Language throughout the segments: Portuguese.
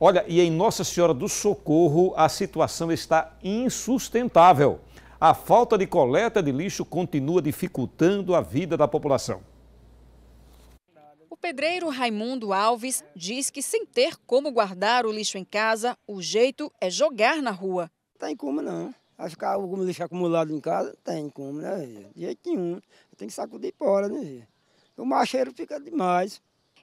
Olha, e em Nossa Senhora do Socorro a situação está insustentável. A falta de coleta de lixo continua dificultando a vida da população. O pedreiro Raimundo Alves diz que sem ter como guardar o lixo em casa, o jeito é jogar na rua. Tem como não. Vai ficar algum lixo acumulado em casa? Tem como, né? De jeito nenhum. Tem que sacudir fora, né? O macheiro fica demais.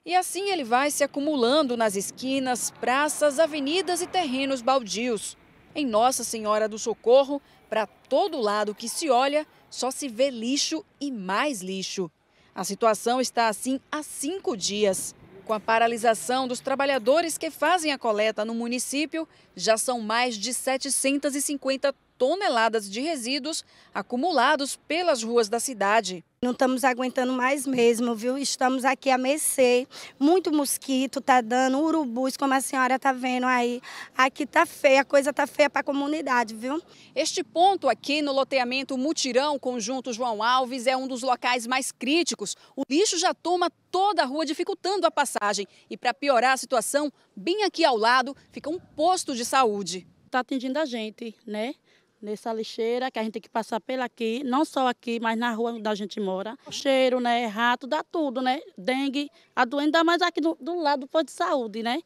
E assim ele vai se acumulando nas esquinas, praças, avenidas e terrenos baldios. Em Nossa Senhora do Socorro, para todo lado que se olha, só se vê lixo e mais lixo. A situação está assim há cinco dias. Com a paralisação dos trabalhadores que fazem a coleta no município, já são mais de 750 toneladas de resíduos acumulados pelas ruas da cidade. Não estamos aguentando mais mesmo, viu? Estamos aqui a mercê, muito mosquito tá dando, urubus, como a senhora tá vendo aí. Aqui tá feia, a coisa tá feia para a comunidade, viu? Este ponto aqui no loteamento Mutirão, conjunto João Alves, é um dos locais mais críticos. O lixo já toma toda a rua, dificultando a passagem. E para piorar a situação, bem aqui ao lado fica um posto de saúde. Tá atendendo a gente, né? nessa lixeira que a gente tem que passar pela aqui, não só aqui, mas na rua onde a gente mora. O cheiro, né? Rato, dá tudo, né? Dengue, a doença, mas mais aqui do, do lado do de saúde, né?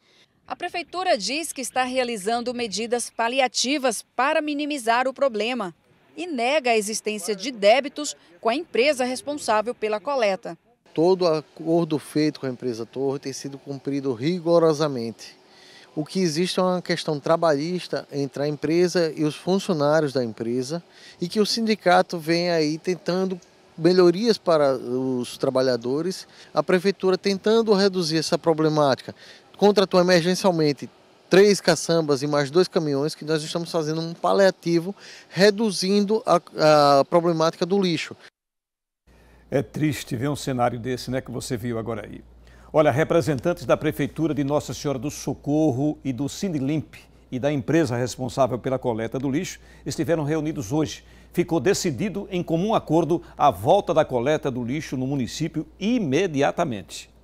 A prefeitura diz que está realizando medidas paliativas para minimizar o problema e nega a existência de débitos com a empresa responsável pela coleta. Todo acordo feito com a empresa Torre tem sido cumprido rigorosamente. O que existe é uma questão trabalhista entre a empresa e os funcionários da empresa e que o sindicato vem aí tentando melhorias para os trabalhadores, a prefeitura tentando reduzir essa problemática. Contratou emergencialmente três caçambas e mais dois caminhões que nós estamos fazendo um paliativo, reduzindo a, a problemática do lixo. É triste ver um cenário desse, né, que você viu agora aí. Olha, representantes da Prefeitura de Nossa Senhora do Socorro e do Sindlimp e da empresa responsável pela coleta do lixo estiveram reunidos hoje. Ficou decidido, em comum acordo, a volta da coleta do lixo no município imediatamente.